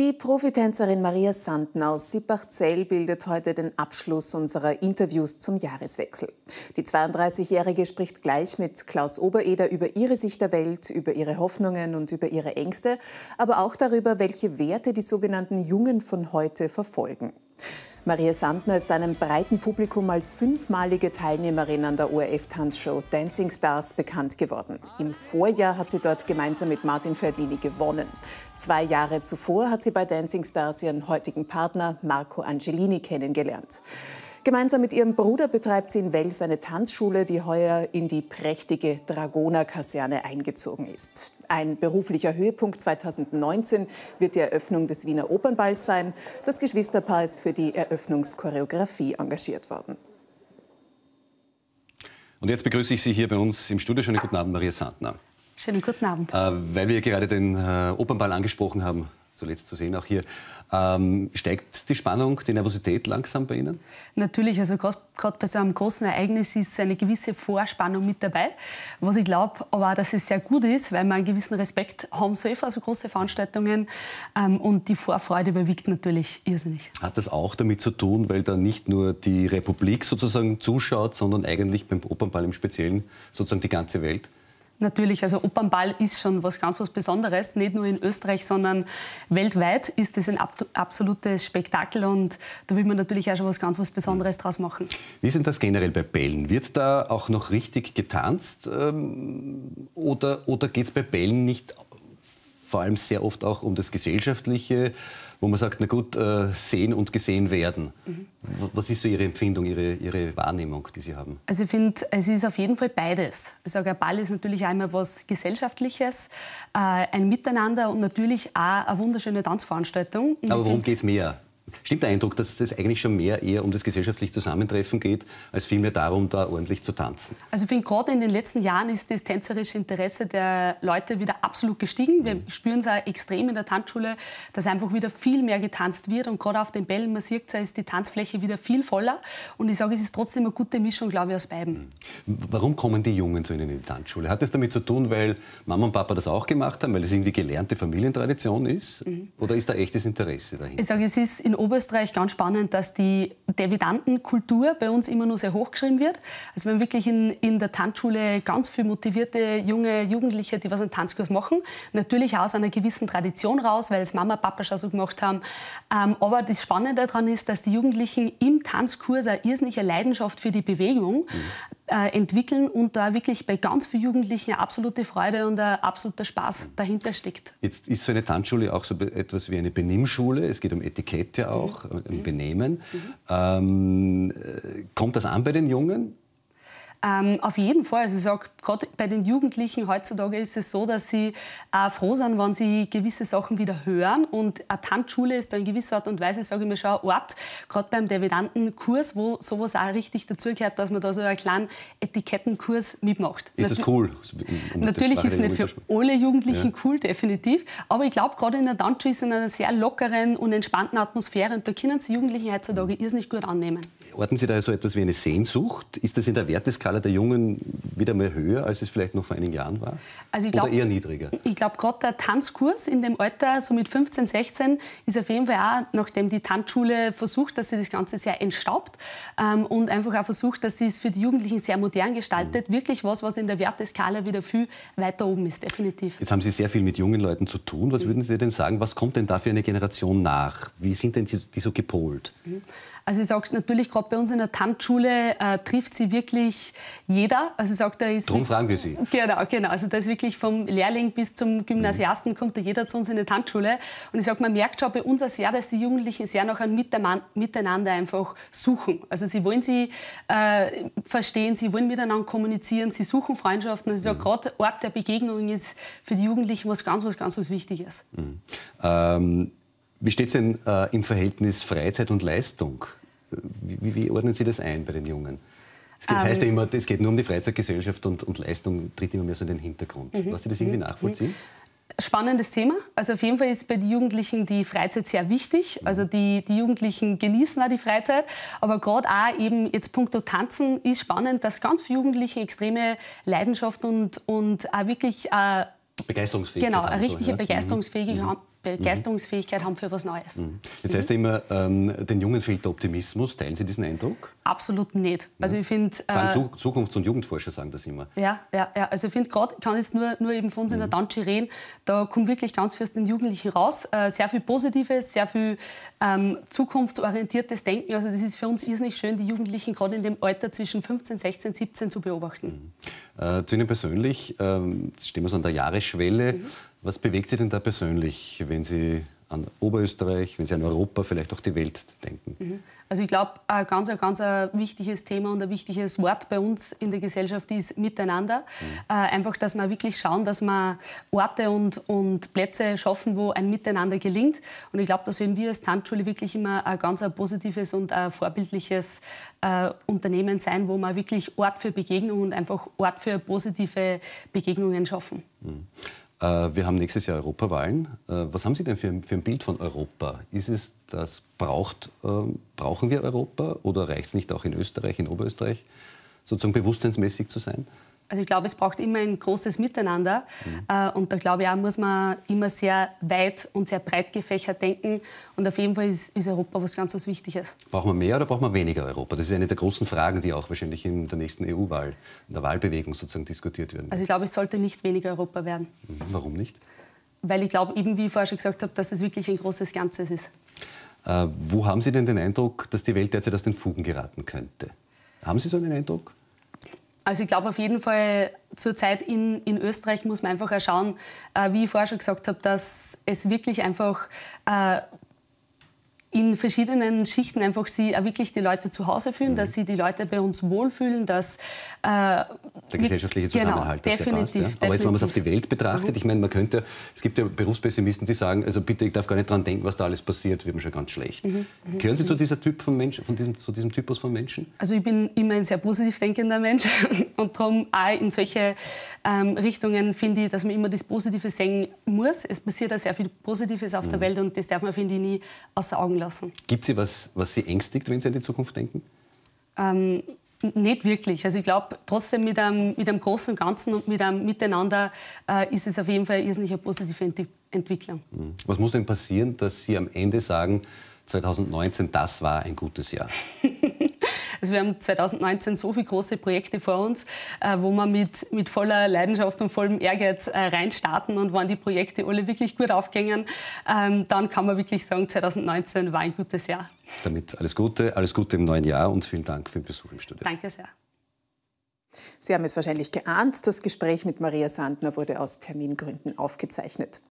Die Profitänzerin Maria Sandner aus Sippachzell bildet heute den Abschluss unserer Interviews zum Jahreswechsel. Die 32-Jährige spricht gleich mit Klaus Obereder über ihre Sicht der Welt, über ihre Hoffnungen und über ihre Ängste, aber auch darüber, welche Werte die sogenannten Jungen von heute verfolgen. Maria Sandner ist einem breiten Publikum als fünfmalige Teilnehmerin an der ORF-Tanzshow Dancing Stars bekannt geworden. Im Vorjahr hat sie dort gemeinsam mit Martin Ferdini gewonnen. Zwei Jahre zuvor hat sie bei Dancing Stars ihren heutigen Partner Marco Angelini kennengelernt. Gemeinsam mit ihrem Bruder betreibt sie in Wels eine Tanzschule, die heuer in die prächtige Dragoner-Kaserne eingezogen ist. Ein beruflicher Höhepunkt 2019 wird die Eröffnung des Wiener Opernballs sein. Das Geschwisterpaar ist für die Eröffnungschoreografie engagiert worden. Und jetzt begrüße ich Sie hier bei uns im Studio. Schönen guten Abend, Maria Sandner. Schönen guten Abend. Äh, weil wir gerade den äh, Opernball angesprochen haben, zuletzt zu sehen, auch hier. Ähm, steigt die Spannung, die Nervosität langsam bei Ihnen? Natürlich, also gerade bei so einem großen Ereignis ist eine gewisse Vorspannung mit dabei, was ich glaube aber auch, dass es sehr gut ist, weil man einen gewissen Respekt haben soll für so große Veranstaltungen ähm, und die Vorfreude überwiegt natürlich irrsinnig. Hat das auch damit zu tun, weil da nicht nur die Republik sozusagen zuschaut, sondern eigentlich beim Opernball im Speziellen sozusagen die ganze Welt? Natürlich, also Opernball ist schon was ganz was Besonderes. Nicht nur in Österreich, sondern weltweit ist es ein absolutes Spektakel und da will man natürlich auch schon was ganz was Besonderes draus machen. Wie sind das generell bei Bällen? Wird da auch noch richtig getanzt ähm, oder, oder geht es bei Bällen nicht vor allem sehr oft auch um das Gesellschaftliche, wo man sagt, na gut, äh, sehen und gesehen werden. Mhm. Was ist so Ihre Empfindung, Ihre, Ihre Wahrnehmung, die Sie haben? Also ich finde, es ist auf jeden Fall beides. Ich sage, ein Ball ist natürlich einmal was Gesellschaftliches, äh, ein Miteinander und natürlich auch eine wunderschöne Tanzveranstaltung. Und Aber worum geht es mehr? Stimmt der Eindruck, dass es eigentlich schon mehr eher um das gesellschaftliche Zusammentreffen geht, als vielmehr darum, da ordentlich zu tanzen? Also ich finde, gerade in den letzten Jahren ist das tänzerische Interesse der Leute wieder absolut gestiegen. Wir mhm. spüren es auch extrem in der Tanzschule, dass einfach wieder viel mehr getanzt wird. Und gerade auf den Bällen, man sieht es, ist die Tanzfläche wieder viel voller. Und ich sage, es ist trotzdem eine gute Mischung, glaube ich, aus beiden. Mhm. Warum kommen die Jungen zu Ihnen in die Tanzschule? Hat das damit zu tun, weil Mama und Papa das auch gemacht haben, weil es irgendwie gelernte Familientradition ist? Mhm. Oder ist da echtes Interesse dahinter? Ich sage, es ist in Oberösterreich ganz spannend, dass die Devidantenkultur bei uns immer nur sehr hochgeschrieben wird. Also wir haben wirklich in, in der Tanzschule ganz viel motivierte junge Jugendliche, die was einen Tanzkurs machen. Natürlich auch aus einer gewissen Tradition raus, weil es Mama und Papa schon so gemacht haben. Ähm, aber das Spannende daran ist, dass die Jugendlichen im Tanzkurs eine irrsinnige Leidenschaft für die Bewegung mhm äh, entwickeln und da wirklich bei ganz vielen Jugendlichen eine absolute Freude und ein absoluter Spaß dahinter steckt. Jetzt ist so eine Tanzschule auch so etwas wie eine Benimmschule. Es geht um Etikette auch, mhm. um Benehmen. Mhm. Ähm, äh, kommt das an bei den Jungen? Ähm, auf jeden Fall. Also ich sage, gerade bei den Jugendlichen heutzutage ist es so, dass sie äh, froh sind, wenn sie gewisse Sachen wieder hören. Und eine Tanzschule ist da in gewisser Art und Weise, sage ich mir schon, ein Ort, gerade beim Devidantenkurs, wo sowas auch richtig dazugehört, dass man da so einen kleinen Etikettenkurs mitmacht. Ist das cool? Um Natürlich ist es nicht für alle Jugendlichen ja. cool, definitiv. Aber ich glaube, gerade in der Tanzschule ist es in einer sehr lockeren und entspannten Atmosphäre. Und da können sie Jugendlichen heutzutage irrsinnig gut annehmen. Orten Sie da so etwas wie eine Sehnsucht? Ist das in der Werteskala Skala der Jungen wieder mehr höher, als es vielleicht noch vor einigen Jahren war? Also glaub, Oder eher niedriger? Ich glaube, gerade der Tanzkurs in dem Alter, so mit 15, 16, ist auf jeden Fall auch, nachdem die Tanzschule versucht, dass sie das Ganze sehr entstaubt ähm, und einfach auch versucht, dass sie es für die Jugendlichen sehr modern gestaltet, mhm. wirklich was, was in der Werteskala wieder viel weiter oben ist, definitiv. Jetzt haben Sie sehr viel mit jungen Leuten zu tun. Was mhm. würden Sie denn sagen, was kommt denn da für eine Generation nach? Wie sind denn die so gepolt? Mhm. Also ich sage natürlich, gerade bei uns in der Tanzschule äh, trifft sie wirklich jeder. Also sagt da ist. Darum fragen wir Sie. Genau, genau. Also da ist wirklich vom Lehrling bis zum Gymnasiasten mhm. kommt da jeder zu uns in die Tanzschule. Und ich sage, man merkt schon bei uns auch sehr, dass die Jugendlichen sehr nach einem Miteinander einfach suchen. Also sie wollen sie äh, verstehen, sie wollen miteinander kommunizieren, sie suchen Freundschaften. Also ich sage, mhm. gerade Ort der Begegnung ist für die Jugendlichen was ganz, was ganz, was Wichtiges. Mhm. Ähm, wie steht es denn äh, im Verhältnis Freizeit und Leistung? Wie, wie, ordnen Sie das ein bei den Jungen? Es geht, um, heißt ja ähm. immer, es geht nur um die Freizeitgesellschaft und, und Leistung tritt immer mehr so in den Hintergrund. Mhm. Lass Sie das irgendwie mhm. nachvollziehen? Mhm. Spannendes Thema. Also auf jeden Fall ist bei den Jugendlichen die Freizeit sehr wichtig. Mhm. Also die, die Jugendlichen genießen auch die Freizeit. Aber gerade auch eben jetzt punkto Tanzen ist spannend, dass ganz viele Jugendliche extreme Leidenschaft und, und auch wirklich... Äh, Begeisterungsfähigkeit. Genau, eine richtige so, ja? Mhm. Begeisterungsfähigkeit, mhm. Begeisterungsfähigkeit mhm. haben für was Neues. Mhm. Jetzt heißt ja mhm. immer, ähm, den Jungen fehlt der Optimismus. Teilen Sie diesen Eindruck? Absolut nicht. Also ich finde... Äh, Zukunfts- und Jugendforscher sagen das immer. Ja, ja, ja. Also ich finde gerade, ich kann jetzt nur, nur eben von uns in der Dantschi reden, da kommt wirklich ganz viel aus den Jugendlichen raus. Äh, sehr viel Positives, sehr viel ähm, zukunftsorientiertes Denken. Also das ist für uns irrsinnig schön, die Jugendlichen gerade in dem Alter zwischen 15, 16, 17 zu beobachten. Mhm. Äh, zu Ihnen persönlich, ähm, jetzt stehen wir so an der Jahresschwelle. Mhm. Was bewegt Sie denn da persönlich, wenn Sie an Oberösterreich, wenn Sie an Europa, vielleicht auch die Welt denken? Mhm. Also ich glaube, ein ganz, ganz ein wichtiges Thema und ein wichtiges Wort bei uns in der Gesellschaft ist Miteinander. Mhm. Äh, einfach, dass wir wirklich schauen, dass wir Orte und, und Plätze schaffen, wo ein Miteinander gelingt. Und ich glaube, da sollen wir als Tanzschule wirklich immer ein ganz ein positives und ein vorbildliches äh, Unternehmen sein, wo wir wirklich Ort für Begegnung und einfach Ort für positive Begegnungen schaffen. Mhm. Äh, wir haben nächstes Jahr Europawahlen. Äh, was haben Sie denn für ein, Bild von Europa? Ist es das, braucht, ähm, brauchen wir Europa oder reicht es nicht auch in Österreich, in Oberösterreich, sozusagen bewusstseinsmäßig zu sein? Also ich glaube, es braucht immer ein großes Miteinander. Mhm. Äh, und da glaube ich auch, muss man immer sehr weit und sehr breit gefächert denken. Und auf jeden Fall ist, ist Europa was ganz was Wichtiges. Braucht man mehr oder braucht man weniger Europa? Das ist eine der großen Fragen, die auch wahrscheinlich in der nächsten EU-Wahl, in der Wahlbewegung sozusagen diskutiert werden. Also ich glaube, es sollte nicht weniger Europa werden. Mhm. Warum nicht? Weil ich glaube, eben wie ich vorher schon gesagt habe, dass es wirklich ein großes Ganzes ist. Äh, wo haben Sie denn den Eindruck, dass die Welt derzeit aus den Fugen geraten könnte? Haben Sie so einen Eindruck? Also ich glaube auf jeden Fall, zurzeit in, in Österreich muss man einfach auch schauen, äh, wie ich vorher schon gesagt habe, dass es wirklich einfach äh, in verschiedenen Schichten einfach sie wirklich die Leute zu Hause fühlen, mhm. dass sie die Leute bei uns wohlfühlen, dass äh, der gesellschaftliche genau, Zusammenhalt genau, definitiv, passt, ja? Aber definitiv. jetzt, wenn man es auf die Welt betrachtet, mhm. ich meine, man könnte, es gibt ja Berufspessimisten, die sagen, also bitte, ich darf gar nicht dran denken, was da alles passiert, wird mir schon ganz schlecht. Mhm. mhm Gehören Sie mhm. zu dieser Typ von Menschen, von diesem, zu diesem Typus von Menschen? Also ich bin immer ein sehr positiv denkender Mensch und darum auch in solche ähm, Richtungen finde ich, dass man immer das Positive sehen muss. Es passiert ja sehr viel Positives auf der mhm. Welt und das darf man, finde ich, nie außer Augen lassen. Gibt es was, was Sie ängstigt, wenn Sie an die Zukunft denken? Ähm, nicht wirklich. Also ich glaube, trotzdem mit einem, mit einem großen Ganzen und mit einem Miteinander äh, ist es auf jeden Fall irrsinnig eine positive Ent Entwicklung. Mhm. Was muss denn passieren, dass Sie am Ende sagen, 2019, das war ein gutes Jahr? Also wir haben 2019 so viele große Projekte vor uns, äh, wo wir mit, mit voller Leidenschaft und vollem Ehrgeiz äh, reinstarten und wann die Projekte alle wirklich gut aufgängen, ähm, dann kann man wirklich sagen, 2019 war ein gutes Jahr. Damit alles Gute, alles Gute im neuen Jahr und vielen Dank für den Besuch im Studio. Danke sehr. Sie haben es wahrscheinlich geahnt, das Gespräch mit Maria Sandner wurde aus Termingründen aufgezeichnet.